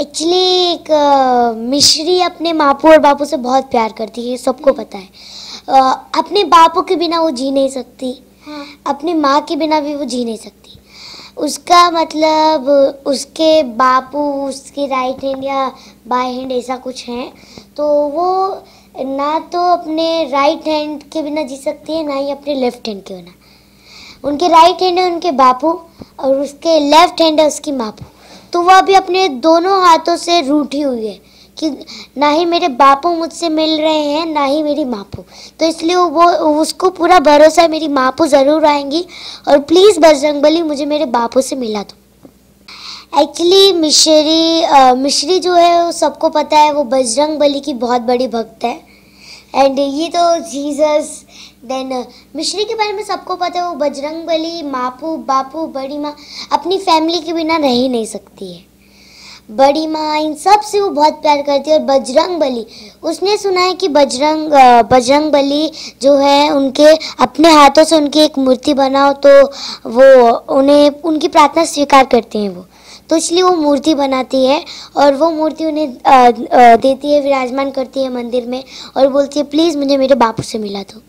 Actually एक मिश्री अपने मापू और बापू से बहुत प्यार करती है सबको हम्म। पता है आ, अपने बापू के बिना वो जी नहीं सकती हाँ। अपनी माँ के बिना भी वो जी नहीं सकती उसका मतलब उसके बापू उसके राइट हैंड या बाई हैंड ऐसा कुछ है तो वो ना तो अपने राइट हैंड के बिना जी सकती है ना ही अपने लेफ्ट हैंड के बिना उनके राइट हैंड है उनके बापू और उसके लेफ्ट हैंड है उसकी मापू तो वह अभी अपने दोनों हाथों से रूठी हुई है कि ना ही मेरे बापू मुझसे मिल रहे हैं ना ही मेरी मापू तो इसलिए वो उसको पूरा भरोसा है मेरी मापू ज़रूर आएंगी और प्लीज़ बजरंग बली मुझे मेरे बापू से मिला दो एक्चुअली मिश्री मिश्री जो है वो सबको पता है वो बजरंग बली की बहुत बड़ी भक्त है एंड ये तो जीसस देन मिश्री uh, के बारे में सबको पता है वो बजरंग बली मापू बापू बड़ी माँ अपनी फैमिली के बिना रह ही नहीं सकती है बड़ी माँ इन सब से वो बहुत प्यार करती है और बजरंग बली उसने सुना है कि बजरंग बजरंग बली जो है उनके अपने हाथों से उनकी एक मूर्ति बनाओ तो वो उन्हें उनकी प्रार्थना स्वीकार करते हैं वो तो इसलिए वो मूर्ति बनाती है और वो मूर्ति उन्हें देती है विराजमान करती है मंदिर में और बोलती है प्लीज़ मुझे मेरे बापू से मिला दो